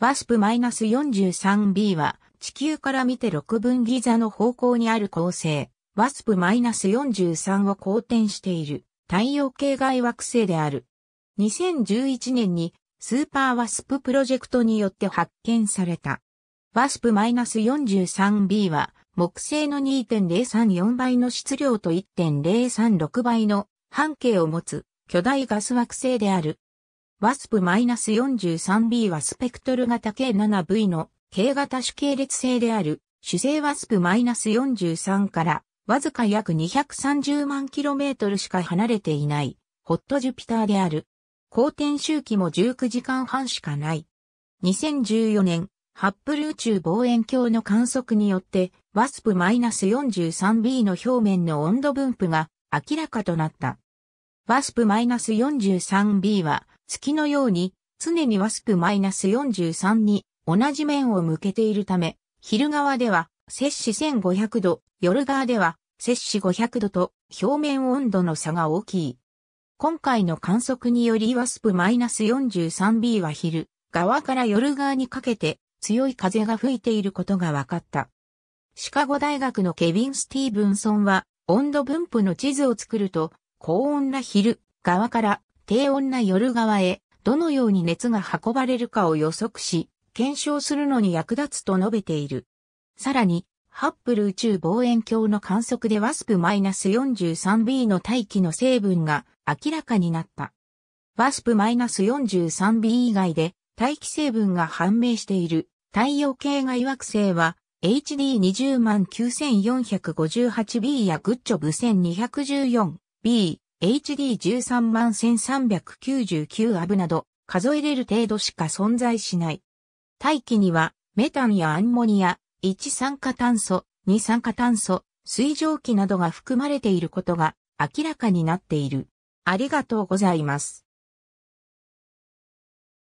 ワスプ -43b は地球から見て六分ギザの方向にある恒星、ワスプ -43 を公転している太陽系外惑星である。2011年にスーパーワスププロジェクトによって発見された。ワスプ -43b は木星の2.034倍の質量と1.036倍の半径を持つ巨大ガス惑星である。ワスプ4 3 b はスペクトル型 K7V の K 型主系列性である主性ワスプ4 3からわずか約230万キロメートルしか離れていないホットジュピターである。公転周期も19時間半しかない。2014年、ハッブル宇宙望遠鏡の観測によってワスプ4 3 b の表面の温度分布が明らかとなった。ワスプ4 3 b は月のように常にワスプマイナス43に同じ面を向けているため、昼側では摂氏1500度、夜側では摂氏500度と表面温度の差が大きい。今回の観測によりワスプマイナス 43B は昼側から夜側にかけて強い風が吹いていることが分かった。シカゴ大学のケビン・スティーブンソンは温度分布の地図を作ると高温な昼側から低温な夜側へ、どのように熱が運ばれるかを予測し、検証するのに役立つと述べている。さらに、ハッブル宇宙望遠鏡の観測で WASP-43b の大気の成分が明らかになった。WASP-43b 以外で大気成分が判明している太陽系外惑星は HD209,458b やグッチョブ 1214b、HD13 万1399アブなど数えれる程度しか存在しない。大気にはメタンやアンモニア、一酸化炭素、二酸化炭素、水蒸気などが含まれていることが明らかになっている。ありがとうございます。